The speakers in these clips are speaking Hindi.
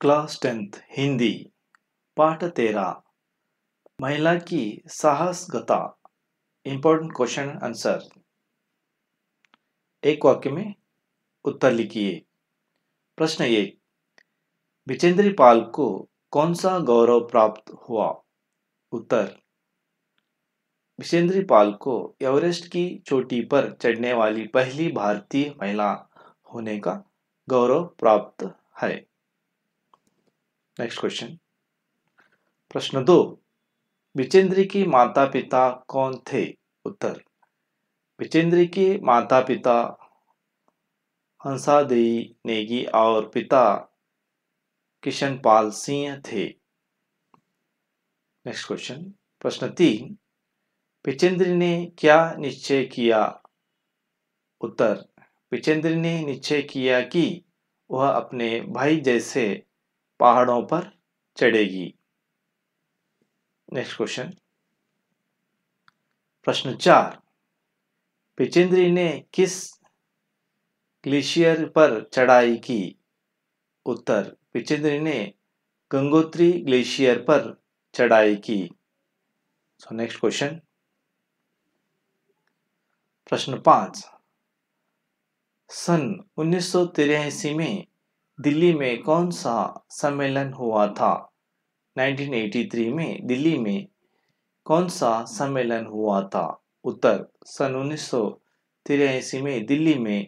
क्लास टेंथ हिंदी पाठ तेरा महिला की साहस गता इंपॉर्टेंट क्वेश्चन आंसर एक वाक्य में उत्तर लिखिए प्रश्न एक विचेंद्री पाल को कौन सा गौरव प्राप्त हुआ उत्तर विचेंद्री पाल को एवरेस्ट की चोटी पर चढ़ने वाली पहली भारतीय महिला होने का गौरव प्राप्त है नेक्स्ट क्वेश्चन प्रश्न दो विचेंद्र की माता पिता कौन थे उत्तर विचेंद्र के माता पिता हंसादेई नेगी और पिता किशन पाल सिंह थे नेक्स्ट क्वेश्चन प्रश्न तीन पिचेंद्री ने क्या निश्चय किया उत्तर पिचेंद्री ने निश्चय किया कि वह अपने भाई जैसे पहाड़ों पर चढ़ेगी नेक्स्ट क्वेश्चन प्रश्न चार पिचेंद्री ने किस ग्लेशियर पर चढ़ाई की उत्तर पिचेंद्री ने गंगोत्री ग्लेशियर पर चढ़ाई की सो नेक्स्ट क्वेश्चन प्रश्न पांच सन उन्नीस में दिल्ली में कौन सा सम्मेलन हुआ था 1983 में दिल्ली में कौन सा सम्मेलन हुआ था उत्तर सन उन्नीस में दिल्ली में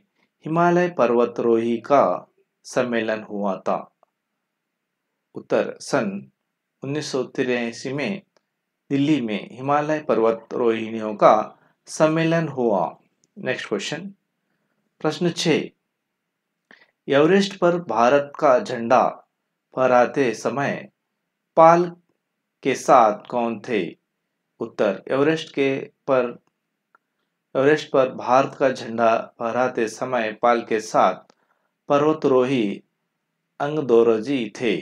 हिमालय पर्वतरोही का सम्मेलन हुआ था उत्तर सन उन्नीस में दिल्ली में हिमालय पर्वत रोहिणियों का सम्मेलन हुआ नेक्स्ट क्वेश्चन प्रश्न छः एवरेस्ट पर भारत का झंडा फहराते समय पाल के साथ कौन थे उत्तर एवरेस्ट के पर एवरेस्ट पर भारत का झंडा फहराते समय पाल के साथ पर्वतरोही अंगदोरजी थे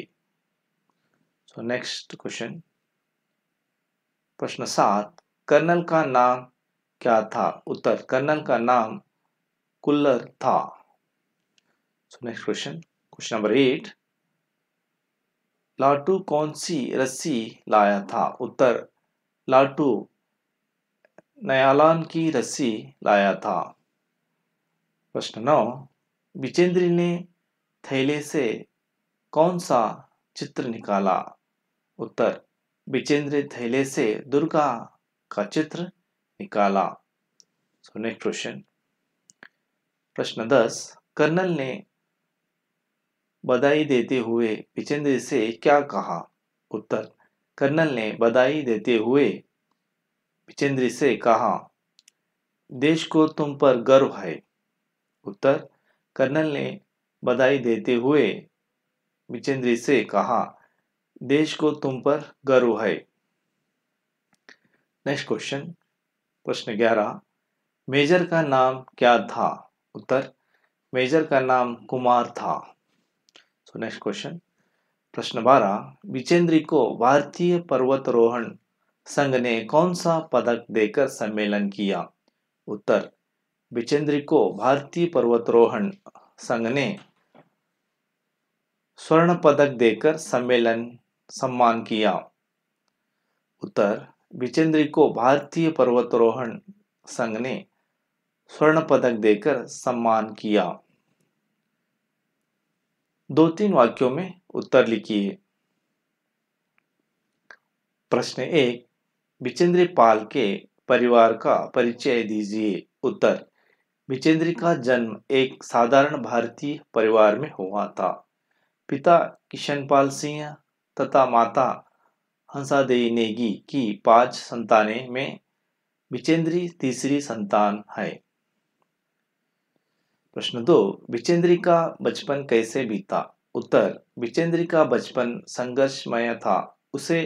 सो नेक्स्ट क्वेश्चन प्रश्न सात कर्नल का नाम क्या था उत्तर कर्नल का नाम कुल्लर था so next question question number eight लाटू कौन सी रस्सी लाया था उत्तर लाटू नयालान की रस्सी लाया था प्रश्न नौ विचेंद्री ने थैले से कौन सा चित्र निकाला उत्तर विचेंद्र थैले से दुर्गा का चित्र निकाला सो नेक्स्ट क्वेश्चन प्रश्न दस कर्नल ने बधाई देते हुए पिछेंद्र से क्या कहा उत्तर कर्नल ने बधाई देते हुए पिछेंद्र से कहा देश को तुम पर गर्व है उत्तर कर्नल ने बधाई देते हुए पिछेंद्र से कहा देश को तुम पर गर्व है नेक्स्ट क्वेश्चन प्रश्न ग्यारह मेजर का नाम क्या था उत्तर मेजर का नाम कुमार था सो नेक्स्ट क्वेश्चन प्रश्न बारह विचेंद्री को भारतीय पर्वतारोहण संघ ने कौन सा पदक देकर सम्मेलन किया उत्तर विचेंद्री को भारतीय पर्वतरोहण संघ ने स्वर्ण पदक देकर सम्मेलन सम्मान किया उत्तर विचेंद्री को भारतीय पर्वतरोहण संघ ने स्वर्ण पदक देकर सम्मान किया दो तीन वाक्यों में उत्तर लिखिए प्रश्न एक बिचेंद्री पाल के परिवार का परिचय दीजिए उत्तर बिचेंद्री का जन्म एक साधारण भारतीय परिवार में हुआ था पिता किशन पाल सिंह तथा माता हंसादेवी नेगी की पांच संतानें में बिचेंद्री तीसरी संतान है प्रश्न दो विचेंद्री का बचपन कैसे बीता उत्तर विचेंद्री का बचपन संघर्षमय था उसे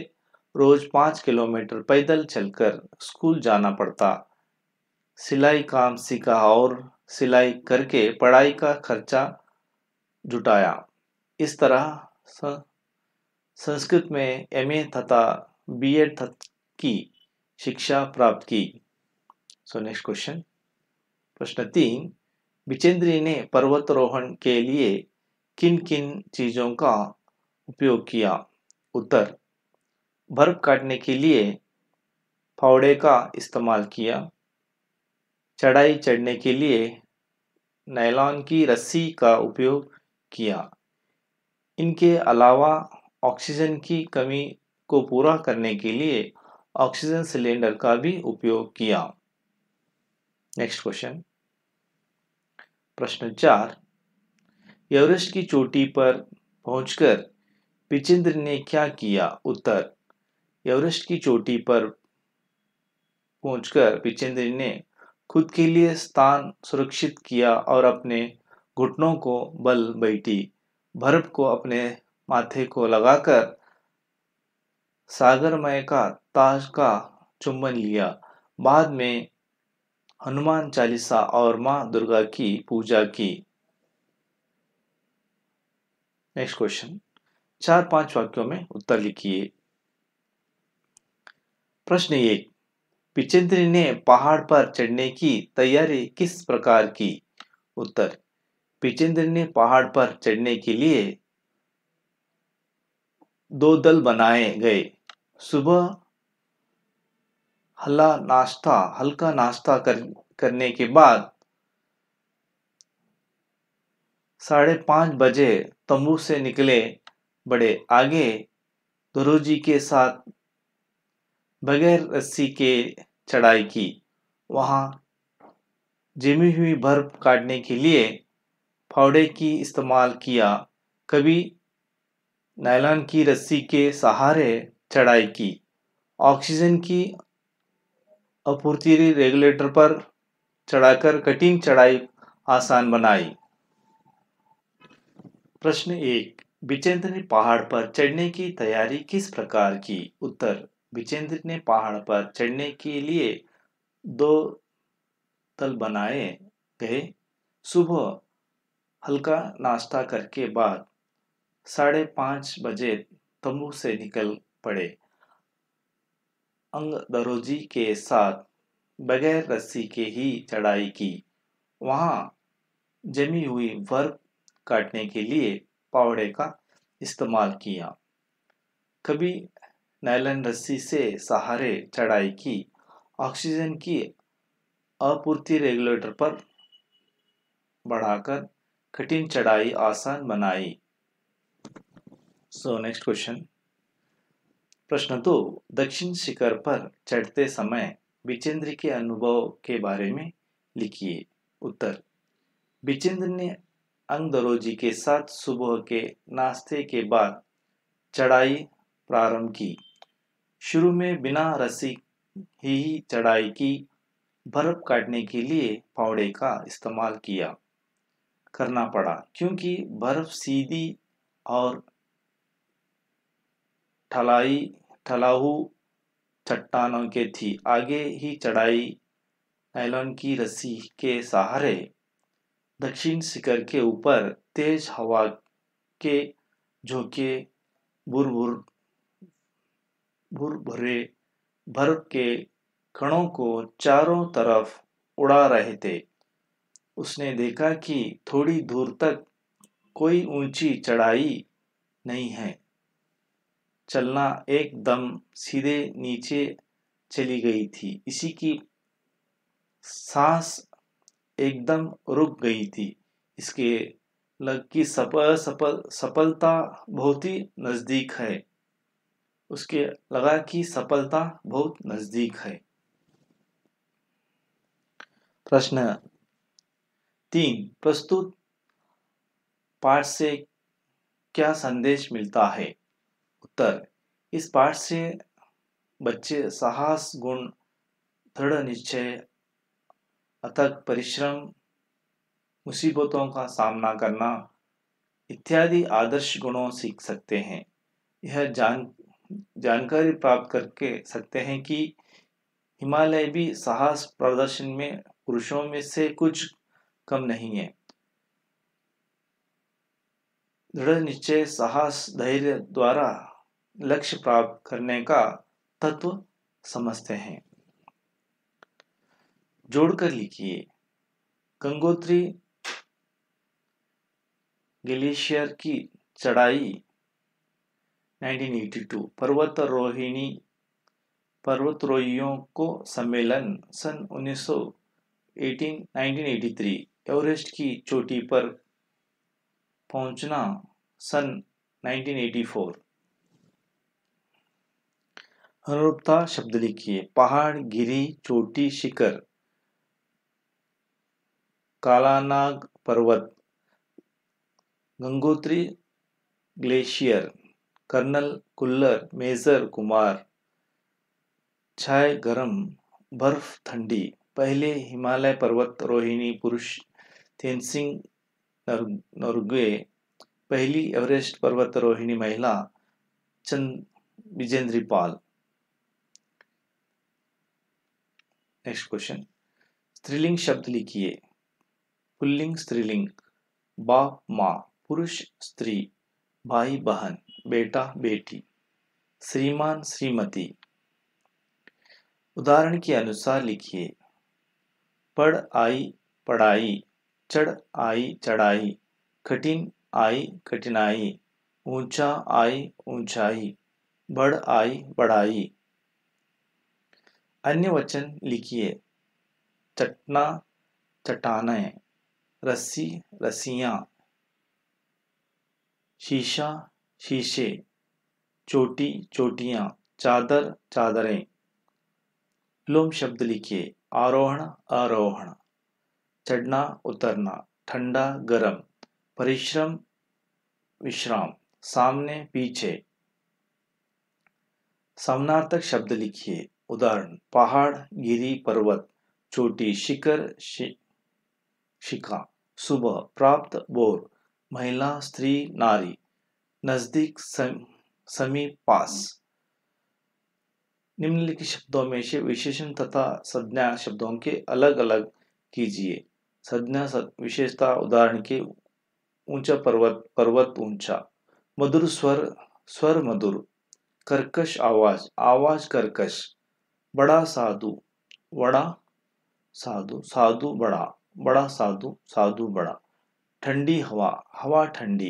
रोज पांच किलोमीटर पैदल चलकर स्कूल जाना पड़ता सिलाई काम सीखा और सिलाई करके पढ़ाई का खर्चा जुटाया इस तरह संस्कृत में एम ए तथा बी एड की शिक्षा प्राप्त की सो नेक्स्ट क्वेश्चन प्रश्न तीन बिचेंद्री ने पर्वतरोहण के लिए किन किन चीज़ों का उपयोग किया उत्तर बर्फ काटने के लिए फावड़े का इस्तेमाल किया चढ़ाई चढ़ने के लिए नायलॉन की रस्सी का उपयोग किया इनके अलावा ऑक्सीजन की कमी को पूरा करने के लिए ऑक्सीजन सिलेंडर का भी उपयोग किया नेक्स्ट क्वेश्चन प्रश्न चार एवरेस्ट की चोटी पर पहुंचकर विचिंद्र ने क्या किया उत्तर एवरेस्ट की चोटी पर पहुंचकर विचिंद्र ने खुद के लिए स्थान सुरक्षित किया और अपने घुटनों को बल बैठी भरप को अपने माथे को लगाकर सागरमय का ताज का चुंबन लिया बाद में हनुमान चालीसा और माँ दुर्गा की पूजा की नेक्स्ट क्वेश्चन चार पांच वाक्यों में उत्तर लिखिए प्रश्न एक पिचेंद्री ने पहाड़ पर चढ़ने की तैयारी किस प्रकार की उत्तर पिचेंद्र ने पहाड़ पर चढ़ने के लिए दो दल बनाए गए सुबह हल्ला नाश्ता हल्का नाश्ता कर करने के बाद साढ़े पाँच बजे तंबू से निकले बड़े आगे गुरुजी के साथ बगैर रस्सी के चढ़ाई की वहाँ जमी हुई बर्फ काटने के लिए फावड़े की इस्तेमाल किया कभी नायलॉन की रस्सी के सहारे चढ़ाई की ऑक्सीजन की आपूर्ति रेगुलेटर पर चढ़ाकर कठिन चढ़ाई आसान बनाई प्रश्न एक बिचेंद्र ने पहाड़ पर चढ़ने की तैयारी किस प्रकार की उत्तर बिचेंद्र ने पहाड़ पर चढ़ने के लिए दो तल बनाए गए सुबह हल्का नाश्ता करके बाद साढ़े पांच बजे तंबू से निकल पड़े अंग दरोजी के साथ बगैर रस्सी के ही चढ़ाई की वहां जमी हुई बर्फ काटने के लिए पावड़े का इस्तेमाल किया कभी नायलन रस्सी से सहारे चढ़ाई की ऑक्सीजन की आपूर्ति रेगुलेटर पर बढ़ाकर कठिन चढ़ाई आसान बनाई सो नेक्स्ट क्वेश्चन प्रश्न दो दक्षिण शिखर पर चढ़ते समय बिचेंद्र के अनुभव के बारे में लिखिए उत्तर बिचेंद्र ने अंगदरोजी के साथ सुबह के नाश्ते के बाद चढ़ाई प्रारंभ की शुरू में बिना रस्सी ही चढ़ाई की बर्फ काटने के लिए फावड़े का इस्तेमाल किया करना पड़ा क्योंकि बर्फ सीधी और ठलाई ठलाहू चट्टानों के थी आगे ही चढ़ाई नायलॉन की रस्सी के सहारे दक्षिण शिखर के ऊपर तेज हवा के झोंके भुर भुर भरे भर के कणों को चारों तरफ उड़ा रहे थे उसने देखा कि थोड़ी दूर तक कोई ऊंची चढ़ाई नहीं है चलना एकदम सीधे नीचे चली गई थी इसी की सांस एकदम रुक गई थी इसके लग की सफल सफल सफलता बहुत ही नज़दीक है उसके लगा कि सफलता बहुत नज़दीक है प्रश्न तीन प्रस्तुत पाठ से क्या संदेश मिलता है उत्तर इस पाठ से बच्चे साहस गुण दृढ़ निश्चय अथक परिश्रम मुसीबतों का सामना करना इत्यादि आदर्श गुणों सीख सकते हैं यह जान जानकारी प्राप्त करके सकते हैं कि हिमालय भी साहस प्रदर्शन में पुरुषों में से कुछ कम नहीं है दृढ़ निश्चय साहस धैर्य द्वारा लक्ष्य प्राप्त करने का तत्व समझते हैं जोड़कर लिखिए गंगोत्री ग्लेशियर की चढ़ाई 1982 पर्वत रोहिणी पर्वतरोहियों को सम्मेलन सन 1918 1983 एवरेस्ट की चोटी पर पहुंचना सन 1984 अनुरूपता शब्द लिखिए पहाड़ गिरी चोटी शिखर कालानाग पर्वत Gangotri glacier colonel Kullar major Kumar छाय गरम बर्फ ठंडी पहले हिमालय पर्वत रोहिणी पुरुष थेनसिंग नर, पहली एवरेस्ट पर्वत रोहिणी महिला चंद विजेंद्री पाल नेक्स्ट क्वेश्चन स्त्रीलिंग शब्द लिखिए पुल्लिंग स्त्रीलिंग बाप माँ पुरुष स्त्री भाई बहन बेटा बेटी श्रीमान श्रीमती उदाहरण के अनुसार लिखिए पढ़ आई पढ़ाई चढ़ आई चढ़ाई कठिन आई कठिनाई ऊंचा आई ऊंचाई बढ़ आई बढ़ाई अन्य वचन लिखिए चटना चटाने रस्सी रस्सियाँ शीशा शीशे चोटी चोटियाँ चादर चादरें लोम शब्द लिखिए आरोहण आरोहण चढ़ना उतरना ठंडा गरम परिश्रम विश्राम सामने पीछे सामनार्थक शब्द लिखिए उदाहरण पहाड़ गिरी पर्वत छोटी शिखर शि, शिखा सुबह प्राप्त बोर महिला स्त्री नारी नजदीक समीप पास निम्नलिखित शब्दों में से विशेषण तथा संज्ञा शब्दों के अलग अलग कीजिए संज्ञा विशेषता उदाहरण के ऊंचा पर्वत पर्वत ऊंचा मधुर स्वर स्वर मधुर कर्कश आवाज आवाज कर्कश बड़ा साधु बड़ा साधु साधु बड़ा बड़ा साधु साधु बड़ा ठंडी हवा हवा ठंडी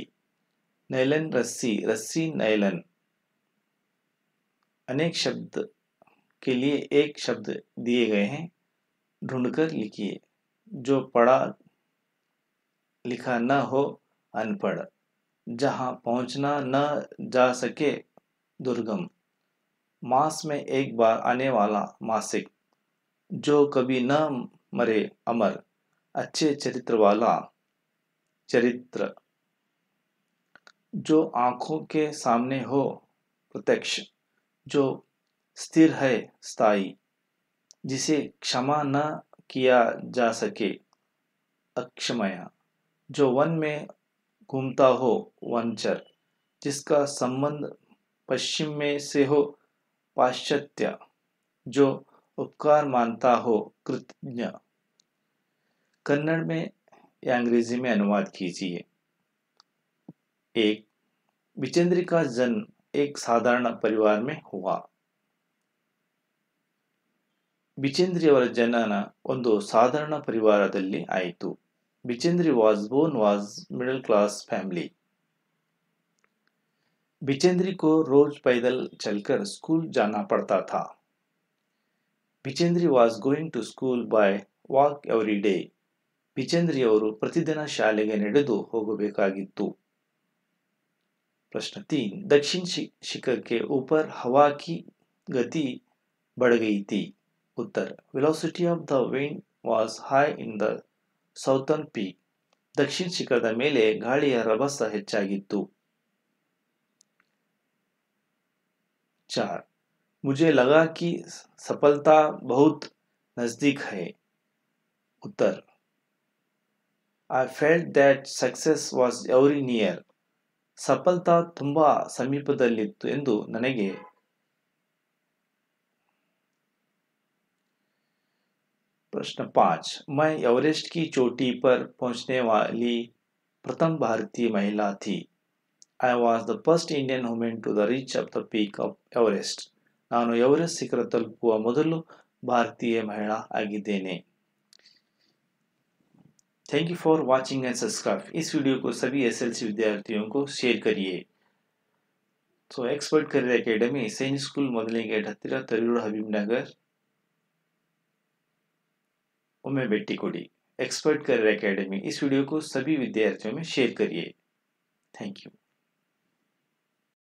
नैलन रस्सी रस्सी नैलन अनेक शब्द के लिए एक शब्द दिए गए हैं ढूंढकर लिखिए जो पढ़ा लिखा न हो अनपढ़ जहाँ पहुँचना न जा सके दुर्गम मास में एक बार आने वाला मासिक जो कभी न मरे अमर अच्छे चरित्र वाला चरित्र जो आंखों के सामने हो प्रत्यक्ष जो स्थिर है स्थायी जिसे क्षमा न किया जा सके अक्षमया जो वन में घूमता हो वंचर जिसका संबंध पश्चिम में से हो पाश्चात्य जो उपकार मानता हो कृतज्ञ कन्नड़ में या अंग्रेजी में अनुवाद कीजिए एक विचेंद्र का जन्म एक साधारण परिवार में हुआ ಬಿಚೇಂದ್ರಿಯವರ ಜನನ ಒಂದು ಸಾಧಾರಣ ಪರಿವಾರದಲ್ಲಿ ಆಯಿತು Bachendri was born was middle class family Bachendri को रोज पैदल चलकर स्कूल जाना पड़ता था Bachendri was going to school by walk every ಡೇ ಬಿಚೇಂದ್ರಿಯವರು ಪ್ರತಿದಿನ ಶಾಲೆಗೆ ನಡೆದು ಹೋಗಬೇಕಾಗಿತ್ತು ಪ್ರಶ್ನ ತೀನ್ ದಕ್ಷಿಣ ಶಿಖರಕ್ಕೆ ಉಪರ್ ಹವಾಕಿ ಗತಿ ಬಡಗೈತಿ ಉತ್ತರ velocity of the wind was high in the southern peak ದಕ್ಷಿಣ ಶಿಖರದ ಮೇಲೆ ಗಾಳಿಯ ರಭಸ ಹೆಚ್ಚಾಗಿತ್ತು चार मुझे लगा कि सफलता बहुत नज़दीक है उत्तर I felt that success was very near सफलता ತುಂಬ ಸಮೀಪದಲ್ಲಿತ್ತು ಎಂದು ನನಗೆ प्रश्न पाँच मैं एवरेस्ट की चोटी पर पहुंचने वाली प्रथम भारतीय महिला थी I was the first Indian women to the reach up the peak of Everest ನಾನು ಎವರೆಸ್ಟ್ ಶಿಖರ ತಲುಪುವ ಮೊದಲು ಭಾರತೀಯ ಮಹಿಳಾ ಆಗಿದ್ದೇನೆ thank you for watching and subscribe इस वीडियो को सभी एसएलसी विद्यार्थियों को शेयर करिए सो एक्सपर्ट करियर अकेडमी सेंट स्कूल ಮೊದಲಿಗೆ ಹತ್ತಿರ ತರೂರು ಹಬೀಬ್ ನಗರ್ उमें बेटी कोडी एक्सपर्ट करियर अकेडमी इस वीडियो को सभी विद्यार्थियों में शेयर करिए थैंक यू